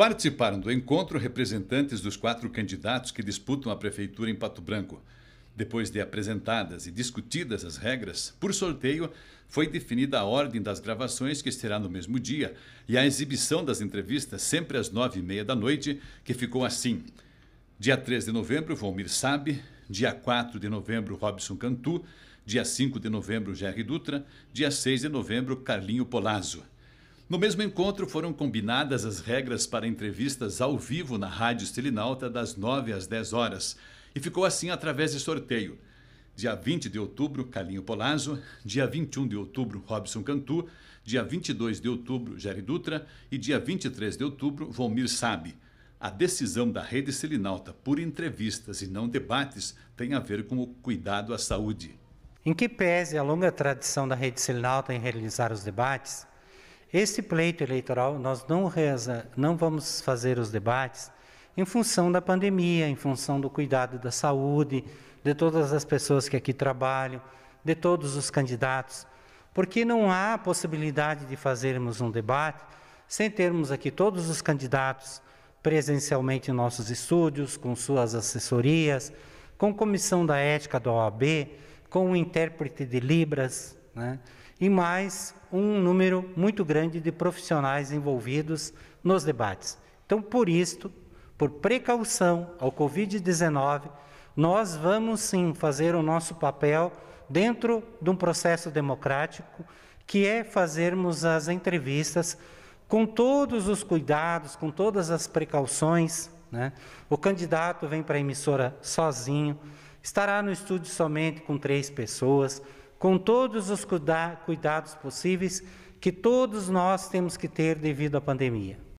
Participaram do encontro representantes dos quatro candidatos que disputam a prefeitura em Pato Branco. Depois de apresentadas e discutidas as regras, por sorteio, foi definida a ordem das gravações, que será no mesmo dia, e a exibição das entrevistas, sempre às nove e meia da noite, que ficou assim. Dia 3 de novembro, Volmir Sabe. Dia 4 de novembro, Robson Cantu. Dia 5 de novembro, Jerry Dutra. Dia 6 de novembro, Carlinho Polazzo. No mesmo encontro, foram combinadas as regras para entrevistas ao vivo na Rádio Estilinalta das 9 às 10 horas. E ficou assim através de sorteio. Dia 20 de outubro, Calinho Polazzo. Dia 21 de outubro, Robson Cantu. Dia 22 de outubro, Jerry Dutra. E dia 23 de outubro, Volmir Sabe. A decisão da Rede Estilinalta por entrevistas e não debates tem a ver com o cuidado à saúde. Em que pese a longa tradição da Rede Estilinalta em realizar os debates, esse pleito eleitoral, nós não, reza, não vamos fazer os debates em função da pandemia, em função do cuidado da saúde, de todas as pessoas que aqui trabalham, de todos os candidatos, porque não há possibilidade de fazermos um debate sem termos aqui todos os candidatos presencialmente em nossos estúdios, com suas assessorias, com comissão da ética da OAB, com o intérprete de Libras, né? e mais um número muito grande de profissionais envolvidos nos debates. Então, por isto, por precaução ao Covid-19, nós vamos sim fazer o nosso papel dentro de um processo democrático, que é fazermos as entrevistas com todos os cuidados, com todas as precauções. Né? O candidato vem para a emissora sozinho, estará no estúdio somente com três pessoas, com todos os cuidados possíveis que todos nós temos que ter devido à pandemia.